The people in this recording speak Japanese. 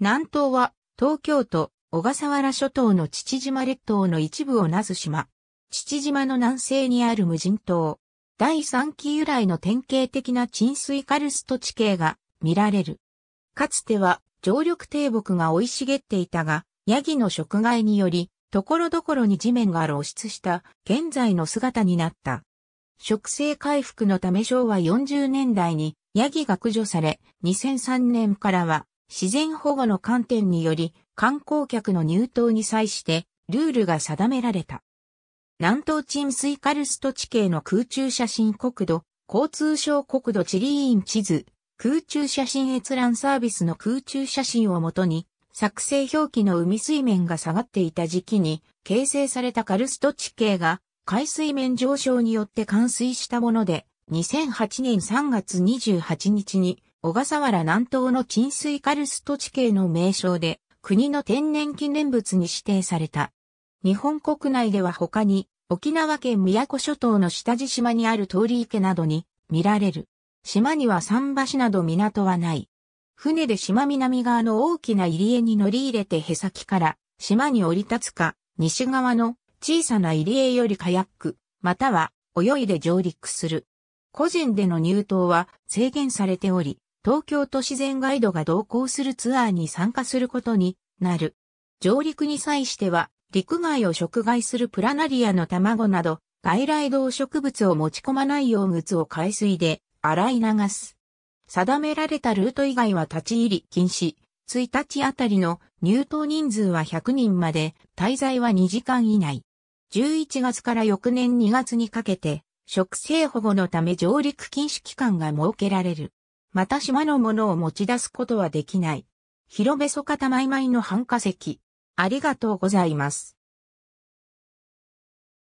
南東は東京都小笠原諸島の父島列島の一部をなす島。父島の南西にある無人島。第3期由来の典型的な沈水カルスト地形が見られる。かつては常緑低木が生い茂っていたが、ヤギの食害により、ところどころに地面が露出した現在の姿になった。植生回復のため昭和40年代にヤギが駆除され、2003年からは自然保護の観点により観光客の入島に際してルールが定められた。南東沈水カルスト地形の空中写真国土、交通省国土地理院地図、空中写真閲覧サービスの空中写真をもとに、作成表記の海水面が下がっていた時期に形成されたカルスト地形が海水面上昇によって冠水したもので、2008年3月28日に小笠原南東の沈水カルスト地形の名称で、国の天然記念物に指定された。日本国内では他に、沖縄県宮古諸島の下地島にある通り池などに見られる。島には桟橋など港はない。船で島南側の大きな入り江に乗り入れてへさきから島に降り立つか、西側の小さな入り江よりカヤック、または泳いで上陸する。個人での入島は制限されており、東京都自然ガイドが同行するツアーに参加することになる。上陸に際しては、陸外を食害するプラナリアの卵など、外来動植物を持ち込まないよう靴を海水で洗い流す。定められたルート以外は立ち入り禁止。1日あたりの入島人数は100人まで、滞在は2時間以内。11月から翌年2月にかけて、植生保護のため上陸禁止期間が設けられる。また島のものを持ち出すことはできない。広べそかたまいまいの半化石。ありがとうございます。